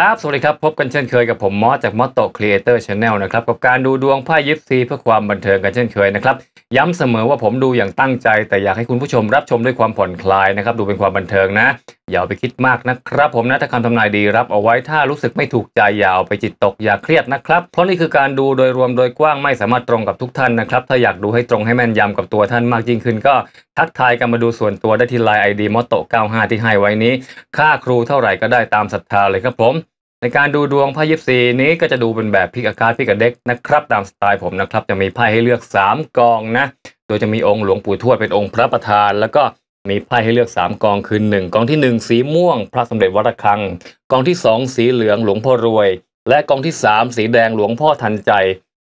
ครับ สวัสดีครับ พบกันเช่นเคยกับผม มอสจากมอสโตครีเอเตอร์ชาแนลนะครับกับการดูดวงไพ่ยิปซีเพื่อความบันเทิงกันเช่นเคยนะครับย้ำเสมอว่าผมดูอย่างตั้งใจ แต่อยากให้คุณผู้ชมรับชมด้วยความผ่อนคลายนะครับดูเป็นความบันเทิงนะ อย่าไปคิดมากนะครับผมนะ ถ้าคำทำนายดีรับ เอาไว้ถ้ารู้สึกไม่ถูกใจอย่าเอาไปจิตตกอย่าเครียดนะครับ เพราะนี่คือการดูโดยรวมโดยกว้างไม่สามารถตรงกับทุกท่านนะครับถ้าอยากดูให้ตรงให้แม่นยำกับตัวท่านมากยิ่งขึ้น ก็ทักทายกันมาดูส่วนตัวได้ที่ไลน์ไอดีมอสโต95ที่ให้ไว้นี้ ค่าครูเท่าไหร่ก็ได้ตามศรัทธาเลยครับผมในการดูดวงไพ่ยิปซีนี้ก็จะดูเป็นแบบพิกอาการพิกเด็กนะครับ ตามสไตล์ผมนะครับจะมีไพ่ให้เลือก3กองนะโดยจะมีองค์หลวงปู่ทวดเป็นองค์พระประธาน แล้วก็มีไพ่ให้เลือก3กองคือ1กองที่ 1 สีม่วง พระสมเด็จวัดระฆัง กองที่ 2 สีเหลืองหลวงพ่อรวย และกองที่ 3 สีแดงหลวงพ่อทันใจ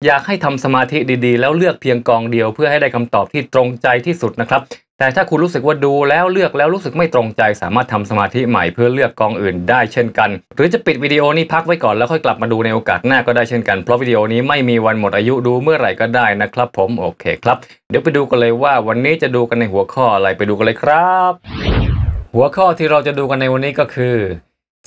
อยากให้ทำสมาธิดีๆ แล้วเลือกเพียงกองเดียวเพื่อให้ได้คำตอบที่ตรงใจที่สุดนะครับแต่ถ้าคุณรู้สึกว่าดูแล้วเลือกแล้วรู้สึกไม่ตรงใจสามารถทำสมาธิใหม่เพื่อเลือกกองอื่นได้เช่นกัน หรือจะปิดวิดีโอนี้พักไว้ก่อนแล้วค่อยกลับมาดูในโอกาสหน้าก็ได้เช่นกันเพราะวิดีโอนี้ไม่มีวันหมดอายุดูเมื่อไหร่ก็ได้นะครับ ผมโอเคครับ เดี๋ยวไปดูกันเลยว่าวันนี้จะดูกันในหัวข้ออะไรไปดูกันเลยครับ หัวข้อที่เราจะดูกันในวันนี้ก็คือ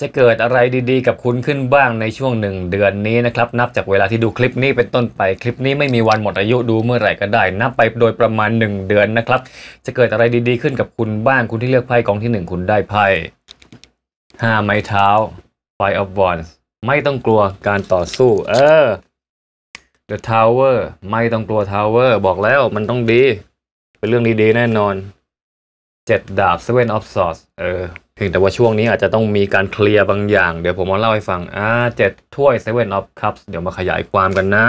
จะเกิดอะไรดีๆกับคุณขึ้นบ้างในช่วงหนึ่งเดือนนี้นะครับ นับจากเวลาที่ดูคลิปนี้เป็นต้นไป คลิปนี้ไม่มีวันหมดอายุดูเมื่อไหร่ก็ได้นับไปโดยประมาณ 1 เดือนนะครับ จะเกิดอะไรดีๆขึ้นกับคุณบ้างคุณที่เลือกไพ่กองที่ 1 คุณได้ไพ่ห้าไม้เท้า Five of Wands ไม่ต้องกลัวการต่อสู้ เออ The Tower ไม่ต้องกลัว Tower บอกแล้วมันต้องดี เป็นเรื่องดีๆ แน่นอนเจ็ดดาบ Seven of Swords เออเพียงแต่ว่าช่วงนี้อาจจะต้องมีการเคลียร์บางอย่าง เดี๋ยวผมมาเล่าให้ฟัง อ่าเจ็ดถ้วยเซเว่นออฟคัพเดี๋ยวมาขยายความกันนะ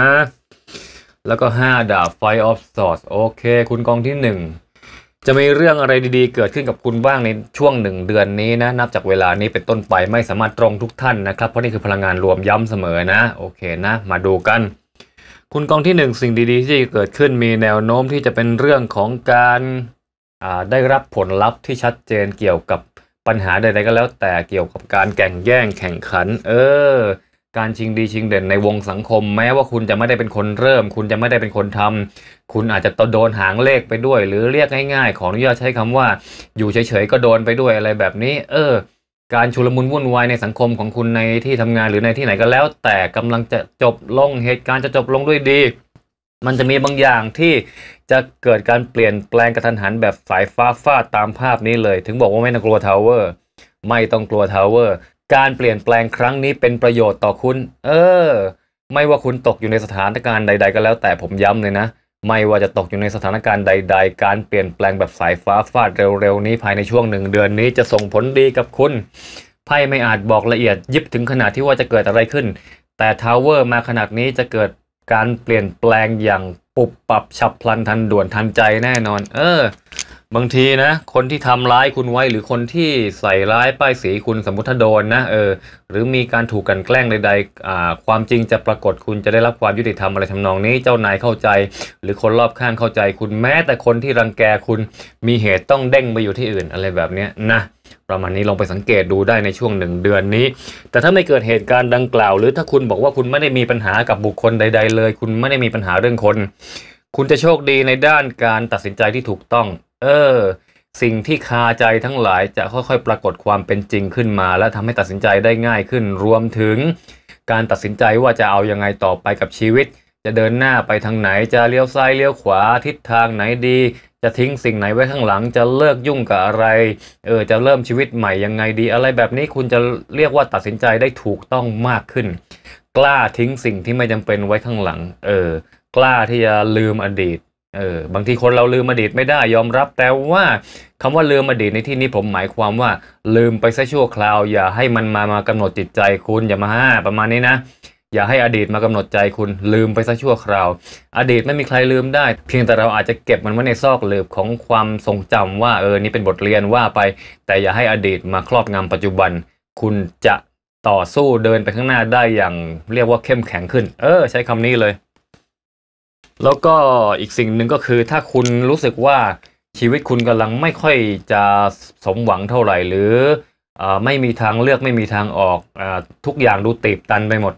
แล้วก็ 5 ดาบไฟออฟซอร์สโอเค คุณกองที่ 1 จะมีเรื่องอะไรดีๆ เกิดขึ้นกับคุณบ้างในช่วง 1 เดือนนี้นะ นับจากเวลานี้เป็นต้นไป ไม่สามารถตรงทุกท่านนะครับ เพราะนี่คือพลังงานรวมย้ำเสมอนะ โอเคนะ มาดูกัน คุณกองที่ 1 สิ่งดีๆที่เกิดขึ้นมีแนวโน้มที่จะเป็นเรื่องของการได้รับผลลัพธ์ที่ชัดเจนเกี่ยวกับปัญหาใดๆก็แล้วแต่เกี่ยวกับการแข่งแย่งแข่งขัน เออ การชิงดีชิงเด่นในวงสังคมแม้ว่าคุณจะไม่ได้เป็นคนเริ่ม คุณจะไม่ได้เป็นคนทำ คุณอาจจะโดนหางเลขไปด้วย หรือเรียกง่ายๆ ขออนุญาตใช้คำว่าอยู่เฉยๆก็โดนไปด้วยอะไรแบบนี้ เออ การชุลมุนวุ่นวายในสังคมของคุณในที่ทำงานหรือในที่ไหนก็แล้ว แต่กำลังจะจบลงเหตุการณ์จะจบลงด้วยดีมันจะมีบางอย่างที่จะเกิดการเปลี่ยนแปลงกระทันหันแบบสายฟ้าฟาดตามภาพนี้เลย ถึงบอกว่าไม่ต้องกลัวทาวเวอร์ไม่ต้องกลัวทาวเวอร์การเปลี่ยนแปลงครั้งนี้เป็นประโยชน์ต่อคุณเออ ไม่ว่าคุณตกอยู่ในสถานการณ์ใด ๆก็แล้ว แต่ผมย้ำเลยนะ ไม่ว่าจะตกอยู่ในสถานการณ์ใด ๆ การเปลี่ยนแปลงแบบสายฟ้าฟาดเร็วๆนี้ภายในช่วงหนึ่งเดือนนี้จะส่งผลดีกับคุณไพ่ไม่อาจบอกละเอียดยิบถึงขนาดที่ว่าจะเกิดอะไรขึ้น แต่ทาวเวอร์มาขนาดนี้จะเกิดการเปลี่ยนแปลงอย่างปุบปับฉับพลันทันด่วนทันใจแน่นอน เออ บางทีนะ คนที่ทำร้ายคุณไว้ หรือคนที่ใส่ร้ายป้ายสีคุณสมมติถ้าโดนนะเออ หรือมีการถูกกันแกล้งใดๆอ่าความจริงจะปรากฏคุณจะได้รับความยุติธรรมอะไรทำนองนี้ เจ้านายเข้าใจ หรือคนรอบข้างเข้าใจ คุณแม้แต่คนที่รังแกคุณมีเหตุต้องเด้งไปอยู่ที่อื่นอะไรแบบนี้นะประมาณนี้ลองไปสังเกตดูได้ในช่วงหนึ่งเดือนนี้ แต่ถ้าไม่เกิดเหตุการณ์ดังกล่าว หรือถ้าคุณบอกว่าคุณไม่ได้มีปัญหากับบุคคลใด ๆ เลยคุณไม่ได้มีปัญหาเรื่องคน คุณจะโชคดีในด้านการตัดสินใจที่ถูกต้องเออสิ่งที่คาใจทั้งหลาย จะค่อยๆ ปรากฏความเป็นจริงขึ้นมา และทำให้ตัดสินใจได้ง่ายขึ้น รวมถึง การตัดสินใจว่าจะเอาอยัางไงต่อไปกับชีวิต จะเดินหน้าไปทางไหนจะเลี้ยวซ้ายเลี้ยวขวาทิศทางไหนดีจะทิ้งสิ่งไหนไว้ข้างหลังจะเลิกยุ่งกับอะไร เออ จะเริ่มชีวิตใหม่ยังไงดีอะไรแบบนี้คุณจะเรียกว่าตัดสินใจได้ถูกต้องมากขึ้น กล้าทิ้งสิ่งที่ไม่จำเป็นไว้ข้างหลัง เออ กล้าที่จะลืมอดีต เออ บางทีคนเราลืมอดีตไม่ได้ยอมรับ แต่ว่าคำว่าลืมอดีตในที่นี้ผมหมายความว่า ลืมไปซะชั่วคราวอย่าให้มันมามากำหนดจิตใจคุณอย่ามาห้าประมาณนี้นะอย่าให้อดีตมากำหนดใจคุณลืมไปซะชั่วคราวอดีตไม่มีใครลืมได้ เพียงแต่เราอาจจะเก็บมันไว้ในซอกหลืบของความทรงจำ ว่า เออนี่เป็นบทเรียนว่าไป แต่อย่าให้อดีตมาครอบงำปัจจุบัน คุณจะต่อสู้เดินไปข้างหน้าได้อย่างเรียกว่าเข้มแข็งขึ้น เออ ใช้คำนี้เลย แล้วก็อีกสิ่งหนึ่งก็คือถ้าคุณรู้สึกว่าชีวิตคุณกำลังไม่ค่อยจะสมหวังเท่าไหร่ หรือไม่มีทางเลือกไม่มีทางออกอทุกอย่างดูตีบตันไปหมด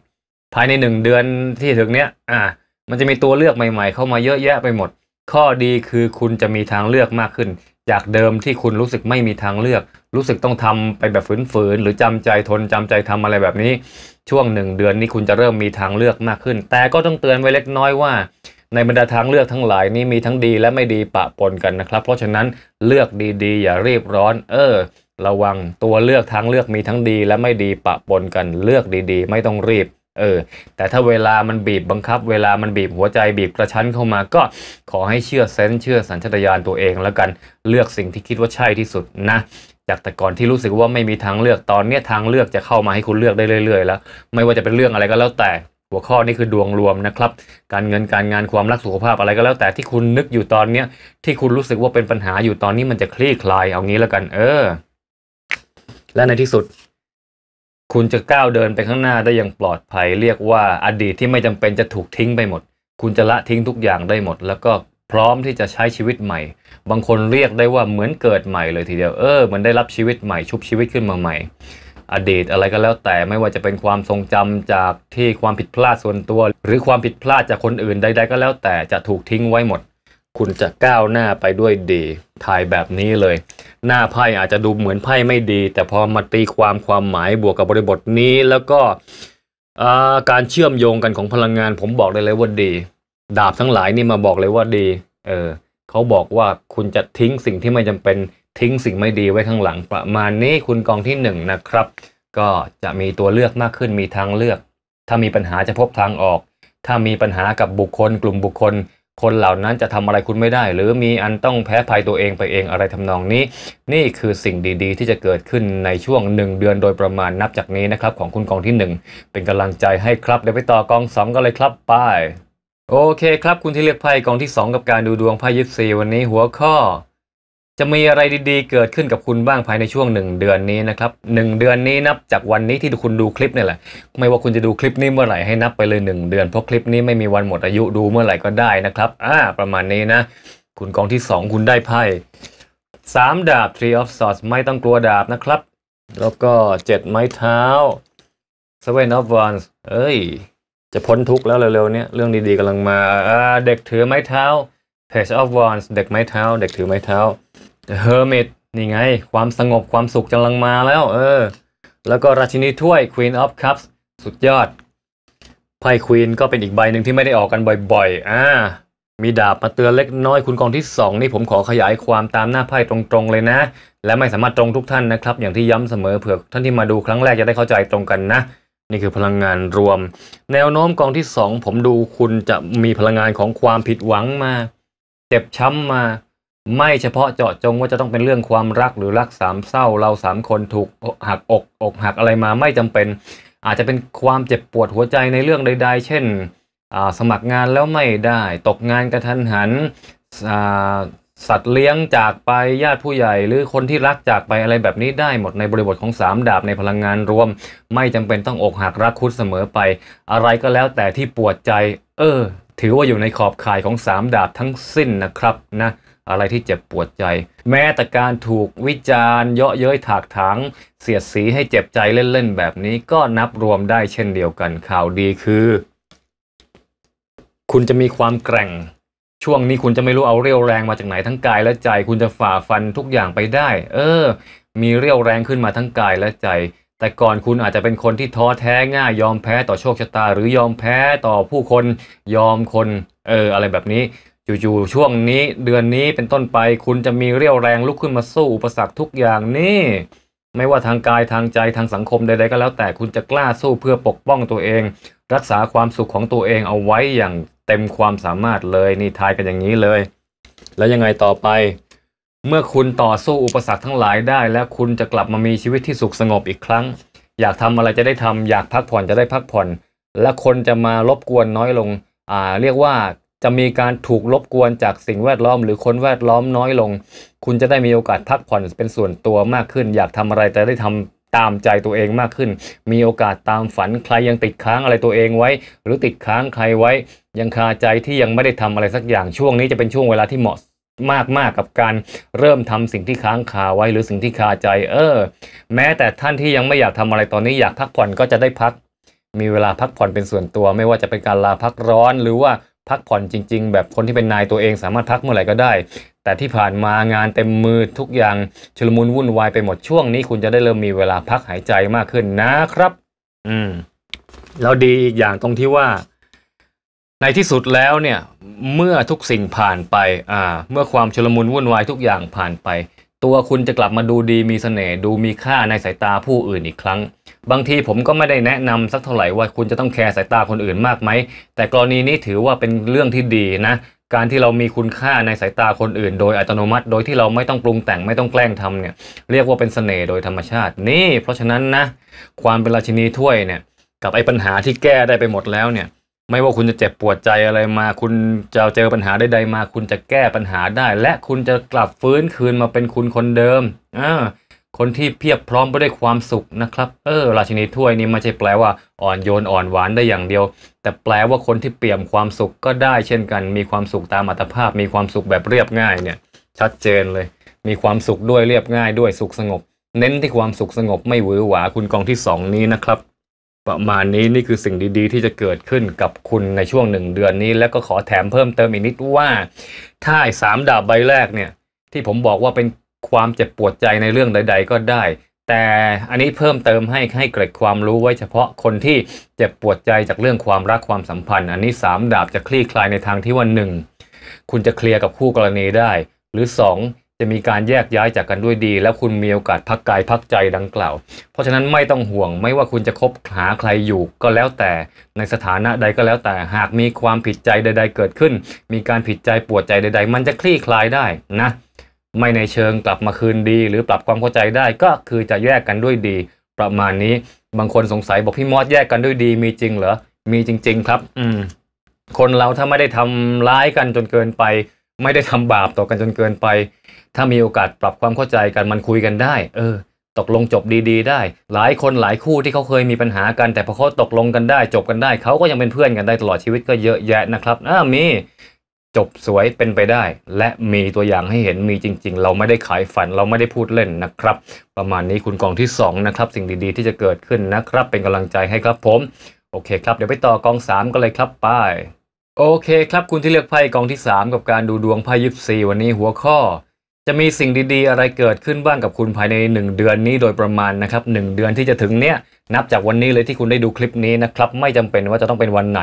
ภายในหนึ่งเดือนที่ถึงเนี้ยอ่า มันจะมีตัวเลือกใหม่ๆ เข้ามาเยอะแยะไปหมด ข้อดีคือคุณจะมีทางเลือกมากขึ้น จากเดิมที่คุณรู้สึกไม่มีทางเลือก รู้สึกต้องทำไปแบบฝืนๆหรือจำใจทนจำใจทำอะไรแบบนี้ ช่วงหนึ่งเดือนนี้คุณจะเริ่มมีทางเลือกมากขึ้น แต่ก็ต้องเตือนไว้เล็กน้อยว่า ในบรรดาทางเลือกทั้งหลายนี้มีทั้งดีและไม่ดีปะปนกันนะครับ เพราะฉะนั้นเลือกดีๆอย่ารีบร้อน เออ ระวังตัวเลือกทางเลือกมีทั้งดีและไม่ดีปะปนกันเลือกดี ๆ ไม่ต้องรีบเออแต่ถ้าเวลามันบีบบังคับ เวลามันบีบหัวใจบีบกระชั้นเข้ามาก็ขอให้เชื่อเซนเชื่อสัญชตาตญาณตัวเอง แล้วกันเลือกสิ่งที่คิดว่าใช่ที่สุดนะจากแต่ก่อนที่รู้สึกว่าไม่มีทางเลือกตอนนี้ทางเลือกจะเข้ามาให้คุณเลือกได้เรื่อยๆแล้ว ไม่ว่าจะเป็นเรื่องอะไรก็แล้วแต่หัวข้อนี้คือดวงรวมนะครับการเงินการงานความรักสุขภาพอะไรก็แล้ว แต่ที่คุณนึกอยู่ตอนเนี้ยที่คุณรู้สึกว่าเป็นปัญหาอยู่ตอนนี้มันจะคลี่คลายเอางี้แล้วกัน เออ และในที่สุดคุณจะก้าวเดินไปข้างหน้าได้อย่างปลอดภัย เรียกว่าอดีตที่ไม่จำเป็นจะถูกทิ้งไปหมด คุณจะละทิ้งทุกอย่างได้หมด แล้วก็พร้อมที่จะใช้ชีวิตใหม่ บางคนเรียกได้ว่าเหมือนเกิดใหม่ เลยทีเดียวเออมันได้รับชีวิตใหม่ ชุบชีวิตขึ้นมาใหม่อดีตอะไรก็แล้วแต่ไม่ว่าจะเป็นความทรงจำจากที่ความผิดพลาดส่วนตัว หรือความผิดพลาดจากคนอื่นใดๆก็แล้วแต่จะถูกทิ้งไว้หมด คุณจะก้าวหน้าไปด้วยดีถ่ายแบบนี้เลยหน้าไพ่อาจจะดูเหมือนไพ่ไม่ดีแต่พอมาตีความความหมายบวกกับบริบทนี้แล้วก็การเชื่อมโยงกันของพลังงานผมบอกได้เลยว่าดี ดาบทั้งหลายนี่มาบอกเลยว่าดีเออเขาบอกว่าคุณจะทิ้งสิ่งที่ไม่จำเป็นทิ้งสิ่งไม่ดีไว้ข้างหลังประมาณนี้คุณกองที่1นนะครับ ก็จะมีตัวเลือกมากขึ้นมีทางเลือก ถ้ามีปัญหาจะพบทางออก ถ้ามีปัญหากับบุคคลกลุ่มบุคคลคนเหล่านั้นจะทำอะไรคุณไม่ได้หรือมีอันต้องแพ้ภัยตัวเองไปเองอะไรทำนองนี้ นี่คือสิ่งดีๆ ที่จะเกิดขึ้นในช่วง 1 เดือนโดยประมาณนับจากนี้นะครับของคุณกองที่ 1 เป็นกำลังใจให้ครับเดี๋ยวไปต่อกอง 2กันเลยครับไป โอเคครับคุณที่เลือกไพ่กองที่ 2 กับการดูดวงไพ่ยิปซีวันนี้หัวข้อจะมีอะไรดีๆ เกิดขึ้นกับคุณบ้างภายในช่วงหนึ่งเดือนนี้นะครับหนึ่งเดือนนี้นับจากวันนี้ที่คุณดูคลิปนี่แหละ ไม่ว่าคุณจะดูคลิปนี้เมื่อไหร่ให้นับไปเลย 1 เดือนเพราะคลิปนี้ไม่มีวันหมดอายุดูเมื่อไหร่ก็ได้นะครับ อ่า ประมาณนี้นะ คุณกองที่ 2 คุณได้ไพ่3 ดาบ Tree of Swords ไม่ต้องกลัวดาบนะครับ แล้วก็ 7 ไม้เท้า Seven of Wands เอ้ยจะพ้นทุกข์แล้วเร็วๆ เนี้ยเรื่องดีๆกำลังมาเด็กถือไม้เท้า Page of Wands เด็กไม้เท้าเด็กถือไม้เท้า The Hermit นี่ไง ความสงบความสุขกำลังมาแล้ว เออ แล้วก็ราชินีถ้วย Queen of Cups สุดยอดไพ่ควีนก็เป็นอีกใบหนึ่งที่ไม่ได้ออกกันบ่อยๆอ่า มีดาบมาเตือนเล็กน้อยคุณกองที่ 2 นี่ผมขอขยายความตามหน้าไพ่ตรงๆเลยนะ และไม่สามารถตรงทุกท่านนะครับ อย่างที่ย้ำเสมอเผื่อท่านที่มาดูครั้งแรกจะได้เข้าใจตรงกันนะ นี่คือพลังงานรวม แนวโน้มกองที่2ผมดูคุณจะมีพลังงานของความผิดหวังมา เจ็บช้ำมาไม่เฉพาะเจาะจงว่าจะต้องเป็นเรื่องความรักหรือรักสามเศร้าเราสามคนถูกหักอกอก หักอะไรมาไม่จำเป็น อาจจะเป็นความเจ็บปวดหัวใจในเรื่องใดๆ เช่น สมัครงานแล้วไม่ได้ตกงานกระทันหันสัตว์เลี้ยงจากไปญาติผู้ใหญ่หรือคนที่รักจากไปอะไรแบบนี้ได้หมดในบริบทของ 3 ดาบในพลังงานรวม ไม่จำเป็นต้องอกหักรักคุดเสมอไป อะไรก็แล้ว แต่ที่ปวดใจ เออ ถือว่าอยู่ในขอบข่ายของ 3 ดาบทั้งสิ้นนะครับนะอะไรที่เจ็บปวดใจ แม้แต่การถูกวิจารณ์เยาะเย้ยถากถางเสียดสีให้เจ็บใจเล่น ๆ แบบนี้ก็นับรวมได้ เช่นเดียวกัน ข่าวดีคือ คุณจะมีความแกร่ง ช่วงนี้คุณจะไม่รู้เอาเรี่ยวแรงมาจากไหนทั้งกายและใจคุณจะฝ่าฟันทุกอย่างไปได้ เออ มีเรี่ยวแรงขึ้นมาทั้งกายและใจ แต่ก่อนคุณอาจจะเป็นคนที่ท้อแท้ง่าย ยอมแพ้ต่อโชคชะตา หรือยอมแพ้ต่อผู้คนยอมคน เออ อะไรแบบนี้อยู่ๆช่วงนี้เดือนนี้เป็นต้นไปคุณจะมีเรี่ยวแรงลุกขึ้นมาสู้อุปสรรคทุกอย่างนี่ไม่ว่าทางกายทางใจทางสังคม ใดๆ ก็แล้ว แต่คุณจะกล้าสู้เพื่อปกป้องตัวเอง รักษาความสุขของตัวเองเอาไว้อย่างเต็มความสามารถเลยนี่ทายกันอย่างนี้เลย แล้วยังไงต่อไป เมื่อคุณต่อสู้อุปสรรคทั้งหลายได้ แล้วคุณจะกลับมามีชีวิตที่สุขสงบอีกครั้ง อยากทำอะไรจะได้ทำอยากพักผ่อนจะได้พักผ่อน และคนจะมารบกวนน้อยลงอ่าเรียกว่าจะมีการถูกรบกวนจากสิ่งแวดล้อมหรือคนแวดล้อมน้อยลง คุณจะได้มีโอกาสพักผ่อนเป็นส่วนตัวมากขึ้น อยากทำอะไรแต่ได้ทำตามใจตัวเองมากขึ้น มีโอกาสตามฝันใครยังติดค้างอะไรตัวเองไว้ หรือติดค้างใครไว้ ยังคาใจที่ยังไม่ได้ทำอะไรสักอย่างช่วงนี้จะเป็นช่วงเวลาที่เหมาะมากมากกับการเริ่มทำสิ่งที่ค้างคาไว้หรือสิ่งที่คาใจเออ แม้แต่ท่านที่ยังไม่อยากทำอะไรตอนนี้อยากพักผ่อนก็จะได้พัก มีเวลาพักผ่อนเป็นส่วนตัวไม่ว่าจะเป็นการลาพักร้อนหรือว่าพักผ่อนจริง ๆ แบบคนที่เป็นนายตัวเองสามารถพักเมื่อไหร่ก็ได้ แต่ที่ผ่านมางานเต็มมือทุกอย่างชุลมุนวุ่นวายไปหมดช่วงนี้ คุณจะได้เริ่มมีเวลาพักหายใจมากขึ้นนะครับ อืมแล้วดีอีกอย่างตรงที่ว่า ในที่สุดแล้วเนี่ย เมื่อทุกสิ่งผ่านไป อ่า เมื่อความชุลมุนวุ่นวายทุกอย่างผ่านไป ตัวคุณจะกลับมาดูดีมีเสน่ห์ดูมีค่าในสายตาผู้อื่นอีกครั้งบางทีผมก็ไม่ได้แนะนำสักเท่าไหร่ว่าคุณจะต้องแคร์สายตาคนอื่นมากไหมแต่กรณีนี้ถือว่าเป็นเรื่องที่ดีนะ การที่เรามีคุณค่าในสายตาคนอื่นโดยอัตโนมัติ โดยที่เราไม่ต้องปรุงแต่งไม่ต้องแกล้งทำเนี่ย เรียกว่าเป็นสเสน่ห์โดยธรรมชาตินี่เพราะฉะนั้นนะ ความเป็นราชินีถ้วยเนี่ยกับไอ้ปัญหาที่แก้ได้ไปหมดแล้วเนี่ยไม่ว่าคุณจะเจ็บปวดใจอะไรมาคุณจะเจอปัญหาใดๆมา คุณจะแก้ปัญหาได้ และคุณจะกลับฟื้นคืนมาเป็นคุณคนเดิมอ่าคนที่เพียบพร้อมไปด้วยความสุขนะครับ เออ ราชินีถ้วยนี้ไม่ใช่แปลว่าอ่อนโยนอ่อนหวานได้อย่างเดียว แต่แปลว่าคนที่เปี่ยมความสุขก็ได้ เช่นกัน มีความสุขตามอัตภาพ มีความสุขแบบเรียบง่ายเนี่ย ชัดเจนเลย มีความสุขด้วยเรียบง่ายด้วยสุขสงบ เน้นที่ความสุขสงบไม่หวือหวาคุณกองที่ 2 นี้นะครับ ประมาณนี้นี่คือสิ่งดีๆ ที่จะเกิดขึ้นกับคุณในช่วงหนึ่งเดือนนี้ แล้วก็ขอแถมเพิ่มเติมอีกนิดว่าถ้าสามดาบใบแรกเนี่ย ที่ผมบอกว่าเป็นความเจ็บปวดใจในเรื่องใด ๆ ก็ได้ แต่อันนี้เพิ่มเติมให้ให้เกร็ดความรู้ไว้เฉพาะคนที่เจ็บปวดใจจากเรื่องความรักความสัมพันธ์ อันนี้ 3 ดาบจะคลี่คลายในทางที่ว่า 1. คุณจะเคลียร์กับคู่กรณีได้ หรือ 2. จะมีการแยกย้ายจากกันด้วยดี แล้วคุณมีโอกาสพักกายพักใจดังกล่าว เพราะฉะนั้นไม่ต้องห่วงไม่ว่าคุณจะคบหาใครอยู่ ก็แล้วแต่ในสถานะใดก็แล้วแต่หากมีความผิดใจใดๆ เกิดขึ้น มีการผิดใจปวดใจใด ๆ มันจะคลี่คลายได้นะไม่ในเชิงกลับมาคืนดี หรือปรับความเข้าใจได้ก็คือจะแยกกันด้วยดี ประมาณนี้ บางคนสงสัยบอกพี่มอสแยกกันด้วยดี มีจริงเหรอมีจริงๆ ครับ อืม คนเราถ้าไม่ได้ทำร้ายกันจนเกินไป ไม่ได้ทำบาปต่อกันจนเกินไป ถ้ามีโอกาส ปรับความเข้าใจกันมันคุยกันได้ เออ ตกลงจบดีๆได้ หลายคนหลายคู่ที่เขาเคยมีปัญหากัน แต่พอเขาตกลงกันได้ จบกันได้ เขาก็ยังเป็นเพื่อนกันได้ตลอดชีวิตก็เยอะแยะนะครับอ่ามีจบสวย เป็นไปได้ และมีตัวอย่างให้เห็นมีจริง ๆ เราไม่ได้ขายฝันเราไม่ได้พูดเล่นนะครับ ประมาณนี้คุณกองที่2นะครับสิ่งดีๆ ที่จะเกิดขึ้นนะครับเป็นกำลังใจให้ครับผมโอเคครับเดี๋ยวไปต่อกอง 3กันเลยครับไป โอเคครับ คุณที่เลือกไพ่กองที่ 3 กับการดูดวงไพ่ยิปซีวันนี้หัวข้อ จะมีสิ่งดีๆ อะไรเกิดขึ้นบ้างกับคุณภายใน 1 เดือนนี้โดยประมาณนะครับ1เดือนที่จะถึงเนี้ยนับจากวันนี้เลยที่คุณได้ดูคลิปนี้นะครับ ไม่จำเป็นว่าจะต้องเป็นวันไหน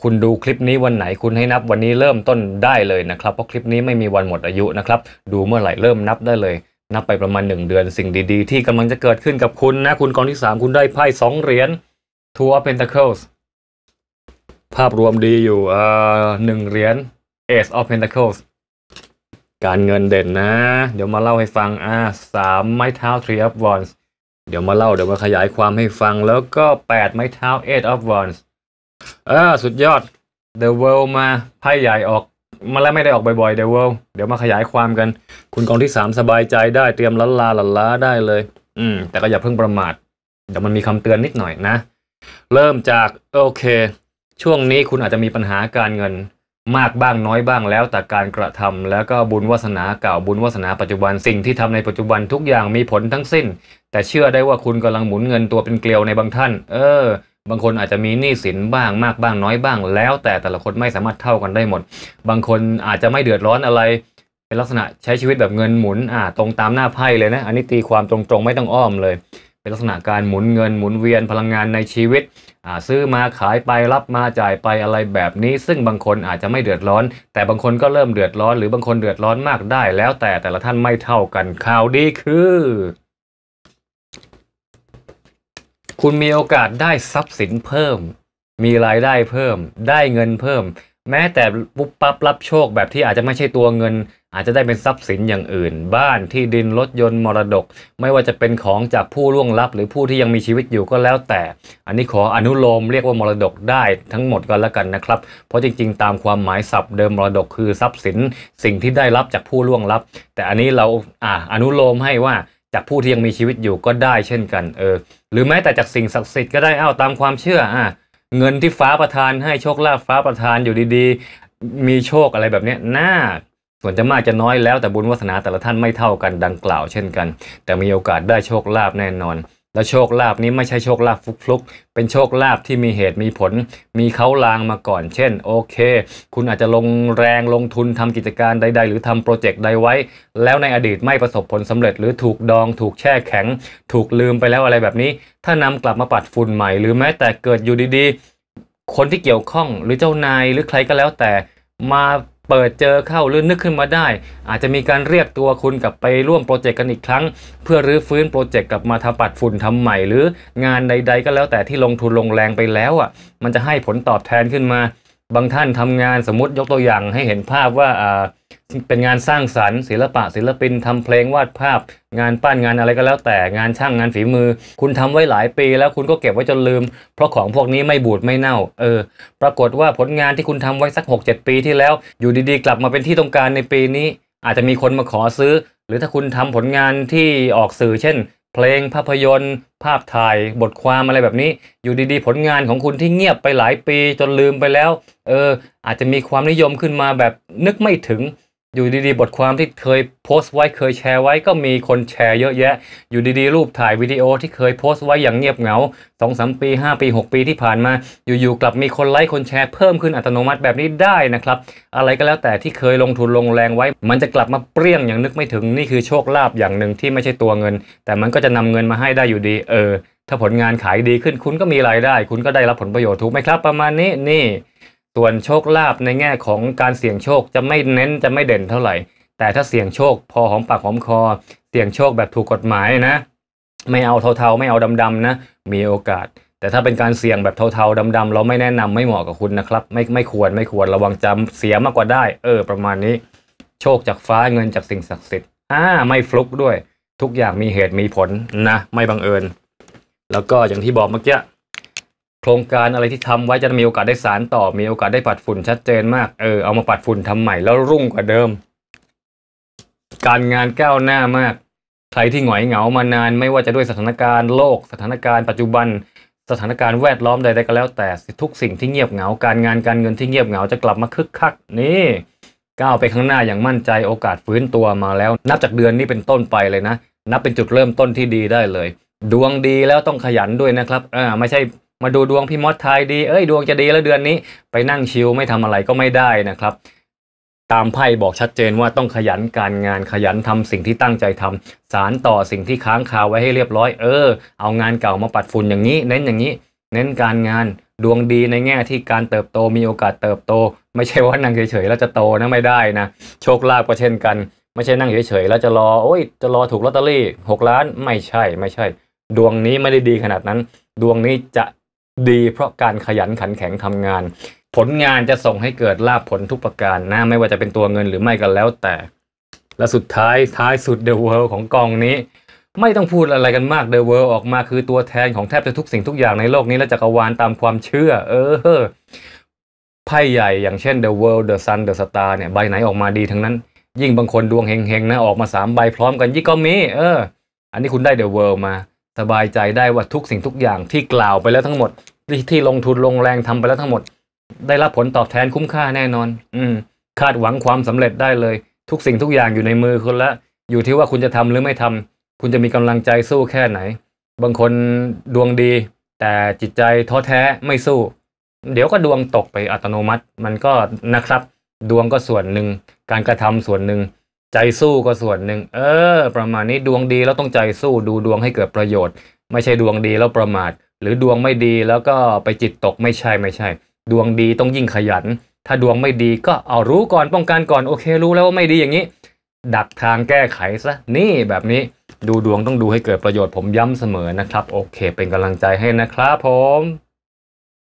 คุณดูคลิปนี้วันไหนคุณให้นับวันนี้เริ่มต้นได้เลยนะครับ เพราะคลิปนี้ไม่มีวันหมดอายุนะครับ ดูเมื่อไหร่เริ่มนับได้เลย นับไปประมาณ 1 เดือนสิ่งดีๆที่กำลังจะเกิดขึ้นกับคุณนะ คุณกองที่3คุณได้ไพ่2 เหรียญทัวร์เพนทาเคิลส์ภาพรวมดีอยู่อ่าหนึ่งเหรียญเอออฟเพนทาเคิลส์การเงินเด่นนะ เดี๋ยวมาเล่าให้ฟังอ่าสามไม้เท้าทรีอัพวอนส์เดี๋ยวมาเล่าเดี๋ยวมาขยายความให้ฟังแล้วก็ 8 ไม้เท้า Eight of Wands เออสุดยอด The World มาไพ่ใหญ่ออกมาแล้วไม่ได้ออกบ่อยๆ The World เดี๋ยวมาขยายความกัน คุณกองที่ 3 สบายใจได้เตรียมลันลาลันลาได้เลย อืม แต่ก็อย่าเพิ่งประมาท เดี๋ยวมันมีคำเตือนนิดหน่อยนะ เริ่มจากโอเค ช่วงนี้คุณอาจจะมีปัญหาการเงินมากบ้างน้อยบ้างแล้วแต่การกระทำแล้วก็บุญวาสนาเก่าบุญวาสนาปัจจุบันสิ่งที่ทำในปัจจุบันทุกอย่างมีผลทั้งสิ้น แต่เชื่อได้ว่าคุณกำลังหมุนเงินตัวเป็นเกลียวในบางท่าน เออ บางคนอาจจะมีหนี้สินบ้าง มากบ้างน้อยบ้าง แล้วแต่แต่ละคนไม่สามารถเท่ากันได้หมด บางคนอาจจะไม่เดือดร้อนอะไรเป็นลักษณะใช้ชีวิตแบบเงินหมุน อ่า ตรงตามหน้าไพ่เลยนะ อันนี้ตีความตรงๆไม่ต้องอ้อมเลยเป็นลักษณะการหมุนเงินหมุนเวียนพลังงานในชีวิตซื้อมาขายไปรับมาจ่ายไปอะไรแบบนี้ ซึ่งบางคนอาจจะไม่เดือดร้อน แต่บางคนก็เริ่มเดือดร้อน หรือบางคนเดือดร้อนมากได้แล้ว แต่แต่ละท่านไม่เท่ากันข่าวดีคือ คุณมีโอกาสได้ทรัพย์สินเพิ่ม มีรายได้เพิ่ม ได้เงินเพิ่มแม้แต่ปุ๊บปั๊บรับโชคแบบที่อาจจะไม่ใช่ตัวเงิน อาจจะได้เป็นทรัพย์สินอย่างอื่น บ้านที่ดินรถยนต์มรดก ไม่ว่าจะเป็นของจากผู้ล่วงลับ หรือผู้ที่ยังมีชีวิตอยู่ก็แล้วแต่ อันนี้ขออนุโลมเรียกว่ามรดกได้ทั้งหมดกันแล้วกันนะครับ เพราะจริงๆ ตามความหมายศัพท์เดิมมรดกคือทรัพย์สิน สิ่งที่ได้รับจากผู้ล่วงลับ แต่อันนี้เราอ่าอนุโลมให้ว่าจากผู้ที่ยังมีชีวิตอยู่ก็ได้เช่นกัน เออ หรือแม้แต่จากสิ่งศักดิ์สิทธิ์ก็ได้เอ้าตามความเชื่ออ่าเงินที่ฟ้าประทานให้โชคลาภฟ้าประทานอยู่ดีๆ มีโชคอะไรแบบนี้น่าส่วนจะมากจะน้อยแล้ว แต่บุญวาสนา แต่ละท่านไม่เท่ากันดังกล่าวเช่นกัน แต่มีโอกาสได้โชคลาภแน่นอนและโชคลาภนี้ไม่ใช่โชคลาภฟลุกๆ เป็นโชคลาภที่มีเหตุมีผล มีเขาลางมาก่อนเช่น โอเค คุณอาจจะลงแรงลงทุนทำกิจการใดๆ หรือทำโปรเจกต์ใดไว้ แล้วในอดีตไม่ประสบผลสำเร็จหรือถูกดองถูกแช่แข็ง ถูกลืมไปแล้วอะไรแบบนี้ ถ้านำกลับมาปัดฝุ่นใหม่หรือแม้แต่เกิดอยู่ดีๆ คนที่เกี่ยวข้องหรือเจ้านายหรือใครก็แล้วแต่มาเปิดเจอเข้าหรือนึกขึ้นมาได้ อาจจะมีการเรียกตัวคุณกลับไปร่วมโปรเจกต์กันอีกครั้ง เพื่อรื้อฟื้นโปรเจกต์กลับมาทำปัดฝุ่นทำใหม่ หรืองานใดๆก็แล้วแต่ที่ลงทุนลงแรงไปแล้ว อ่ะ มันจะให้ผลตอบแทนขึ้นมา บางท่านทำงานสมมติยกตัวอย่างให้เห็นภาพว่าอ่าเป็นงานสร้างสรรค์ศิลปะ ศิลปินทำเพลงวาดภาพงานปั้นงานอะไรก็แล้วแต่งานช่างงานฝีมือ คุณทำไว้หลายปีแล้วคุณก็เก็บไว้จนลืม เพราะของพวกนี้ไม่บูดไม่เน่า เออ ปรากฏว่าผลงานที่คุณทำไว้สัก 6-7 ปีที่แล้ว อยู่ดี ๆ กลับมาเป็นที่ต้องการในปีนี้ อาจจะมีคนมาขอซื้อ หรือถ้าคุณทำผลงานที่ออกสื่อ เช่น เพลงภาพยนตร์ ภาพถ่าย บทความอะไรแบบนี้ อยู่ดีๆ ผลงานของคุณที่เงียบไปหลายปีจนลืมไปแล้วเอออาจจะมีความนิยมขึ้นมาแบบนึกไม่ถึงอยู่ดีๆ บทความที่เคยโพสต์ไว้เคยแชร์ไว้ก็มีคนแชร์เยอะแยะ อยู่ดีๆ รูปถ่ายวิดีโอที่เคยโพสต์ไว้อย่างเงียบเหงาสองสามปีห้าปีหกปีที่ผ่านมา อยู่ๆ กลับมีคนไลค์คนแชร์ เพิ่มขึ้นอัตโนมัติแบบนี้ได้นะครับ อะไรก็แล้วแต่ที่เคยลงทุนลงแรงไว้ มันจะกลับมาเปรี้ยงอย่างนึกไม่ถึงนี่คือโชคลาภอย่างหนึ่งที่ไม่ใช่ตัวเงิน แต่มันก็จะนำเงินมาให้ได้อยู่ดี เออ ถ้าผลงานขายดีขึ้นคุณก็มีรายได้ คุณก็ได้รับผลประโยชน์ถูกไหมครับประมาณนี้นี่ส่วนโชคลาภในแง่ของการเสี่ยงโชคจะไม่เน้นจะไม่เด่นเท่าไหร่แต่ถ้าเสี่ยงโชคพอหอมปากหอมคอ เสี่ยงโชคแบบถูกกฎหมายนะ ไม่เอาเทาๆไม่เอาดำๆนะ มีโอกาส แต่ถ้าเป็นการเสี่ยงแบบเทาๆดำๆ เราไม่แนะนำไม่เหมาะกับคุณนะครับ ไม่ไม่ควรไม่ควรระวังจำเสียมากกว่าได้ เออ ประมาณนี้ โชคจากฟ้าเงินจากสิ่งศักดิ์สิทธิ์อ่าไม่ฟลุกด้วย ทุกอย่างมีเหตุมีผลนะ ไม่บังเอิญ แล้วก็อย่างที่บอกเมื่อกี้โครงการอะไรที่ทำไว้จะมีโอกาสได้สารต่อมีโอกาสได้ปัดฝุ่นชัดเจนมาก เออเอามาปัดฝุ่นทำใหม่แล้วรุ่งกว่าเดิม การงานก้าวหน้ามากใครที่หงอยเหงามานานไม่ว่าจะด้วยสถานการณ์โลกสถานการณ์ปัจจุบันสถานการณ์แวดล้อมใดๆก็แล้ว แต่ทุกสิ่งที่เงียบเหงา การงานการเงินที่เงียบเหงาจะกลับมาคึกคักนี่ ก้าวไปข้างหน้าอย่างมั่นใจโอกาสฟื้นตัวมาแล้ว นับจากเดือนนี้เป็นต้นไปเลยนะ นับเป็นจุดเริ่มต้นที่ดีได้เลย ดวงดีแล้วต้องขยันด้วยนะครับ อ่าไม่ใช่มาดูดวงพี่มดทยดีเอ้ย ดวงจะดีแล้วเดือนนี้ไปนั่งชิลไม่ทำอะไรก็ไม่ได้นะครับ ตามไพ่บอกชัดเจนว่าต้องขยันการงานขยันทำสิ่งที่ตั้งใจทำสารต่อสิ่งที่ค้างคาไว้ให้เรียบร้อยเออเอางานเก่ามาปัดฝุ่นอย่างนี้เน้นอย่างนี้ เน้นการงานดวงดีในแง่ที่การเติบโตมีโอกาสเติบโต ไม่ใช่ว่านั่งเฉยๆแล้วจะโตนะไม่ได้นะโชคลาภก็เช่นกันไม่ใช่นั่งเฉยๆแล้วจะรอโอ้ยจะรอถูกลอตเตอรี่6ล้านไม่ใช่ ไม่ใช่ ดวงนี้ไม่ได้ดีขนาดนั้น ดวงนี้จะดีเพราะการขยันขันแข็งทำงาน ผลงานจะส่งให้เกิดลาภผลทุกประการนะไม่ว่าจะเป็นตัวเงินหรือไม่ก็แล้วแต่ และสุดท้ายท้ายสุดเดอะเวิลด์ของกองนี้ ไม่ต้องพูดอะไรกันมากเดอะเวิลด์ออกมาคือตัวแทนของแทบจะทุกสิ่งทุกอย่างในโลกนี้และจักรวาลตามความเชื่อเออไพ่ใหญ่ อย่างเช่น The World The Sun The Star เนี่ยใบไหนออกมาดีทั้งนั้น ยิ่งบางคนดวงเฮงๆนะออกมา3ใบพร้อมกันยี่ก็มี เออ อันนี้คุณได้เดอะเวิลด์มาสบายใจได้ว่าทุกสิ่งทุกอย่าง ที่กล่าวไปแล้วทั้งหมดที่ลงทุนลงแรงทำไปแล้วทั้งหมด ได้รับผลตอบแทนคุ้มค่าแน่นอน อืมคาดหวังความสำเร็จได้เลยทุกสิ่งทุกอย่างอยู่ในมือคุณละอยู่ที่ว่าคุณจะทำหรือไม่ทำ คุณจะมีกำลังใจสู้แค่ไหน บางคนดวงดี แต่จิตใจท้อแท้ไม่สู้ เดี๋ยวก็ดวงตกไปอัตโนมัติ มันก็นะครับดวงก็ส่วนหนึ่งการกระทำส่วนหนึ่งใจสู้ก็ส่วนหนึ่ง เออ ประมาณนี้ดวงดีแล้วต้องใจสู้ดูดวงให้เกิดประโยชน์ ไม่ใช่ดวงดีแล้วประมาท หรือดวงไม่ดีแล้วก็ไปจิตตกไม่ใช่ไม่ใช่ ดวงดีต้องยิ่งขยัน ถ้าดวงไม่ดีก็เอารู้ก่อนป้องกันก่อนโอเค รู้แล้วว่าไม่ดีอย่างนี้ ดักทางแก้ไขซะนี่แบบนี้ดูดวงต้องดูให้เกิดประโยชน์ผมย้ำเสมอนะครับโอเค เป็นกำลังใจให้นะครับผม